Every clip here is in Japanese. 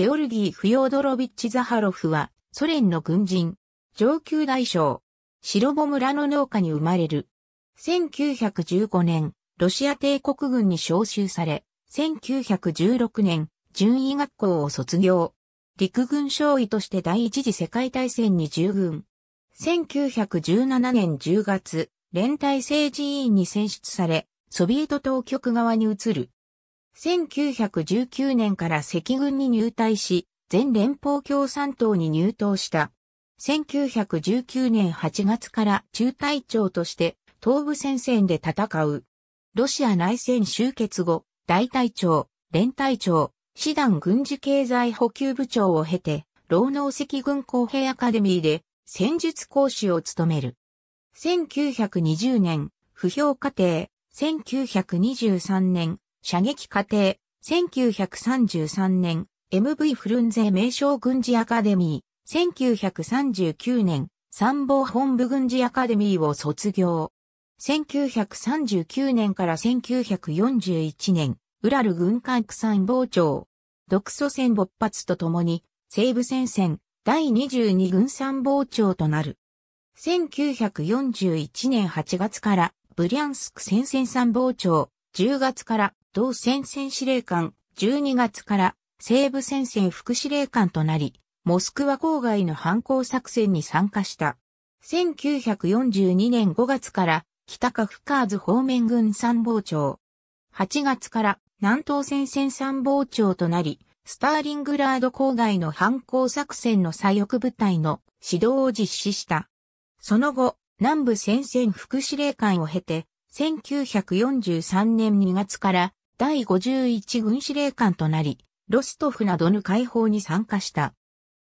ゲオルギー・フヨードロビッチ・ザハロフは、ソ連の軍人、上級大将、白ボ村の農家に生まれる。1915年、ロシア帝国軍に召集され、1916年、順位学校を卒業。陸軍少尉として第一次世界大戦に従軍。1917年10月、連帯政治委員に選出され、ソビエト当局側に移る。1919年から赤軍に入隊し、全連邦共産党に入党した。1919年8月から中隊長として東部戦線で戦う。ロシア内戦終結後、大隊長、連隊長、師団軍事経済補給部長を経て、労農赤軍公平アカデミーで戦術講師を務める。1920年、不評過程、1923年、射撃過程、1933年、MV フルンゼ名称軍事アカデミー、1939年、参謀本部軍事アカデミーを卒業。1939年から1941年、ウラル軍艦区参謀長、独ソ戦勃発とともに、西部戦線、第22軍参謀長となる。1941年8月から、ブリャンスク戦線参謀長、10月から、同戦線司令官、12月から西部戦線副司令官となり、モスクワ郊外の反抗作戦に参加した。1942年5月から北カフカーズ方面軍参謀長。8月から南東戦線参謀長となり、スターリングラード郊外の反抗作戦の左翼部隊の指導を実施した。その後、南部戦線副司令官を経て、1943年2月から第51軍司令官となり、ロストフなどの解放に参加した。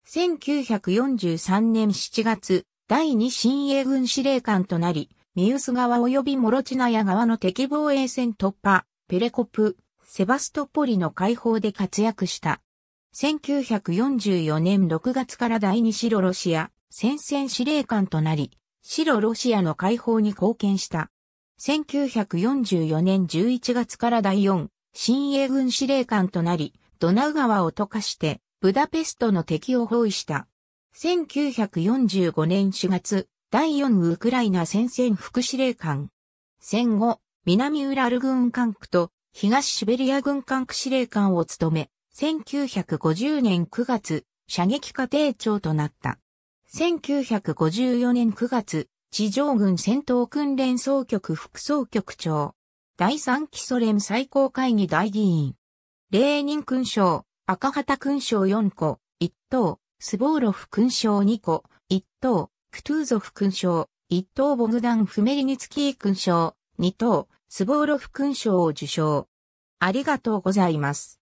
1943年7月、第2新鋭軍司令官となり、ミウス川及びモロチナヤ川の敵防衛線突破、ペレコプ、セバストポリの解放で活躍した。1944年6月から第2白ロシア戦線司令官となり、白ロシアの解放に貢献した。1944年11月から第4、新鋭軍司令官となり、ドナウ川を溶かして、ブダペストの敵を包囲した。1945年4月、第4ウクライナ戦線副司令官。戦後、南ウラル軍管区と東シベリア軍管区司令官を務め、1950年9月、射撃家庭長となった。1954年9月、地上軍戦闘訓練総局副総局長。第3期ソ連最高会議大議員。レーニン勲章、赤旗勲章4個、1等、スボーロフ勲章2個、1等、クトゥーゾフ勲章、1等ボグダン・フメリニツキー勲章、2等、スボーロフ勲章を受章。ありがとうございます。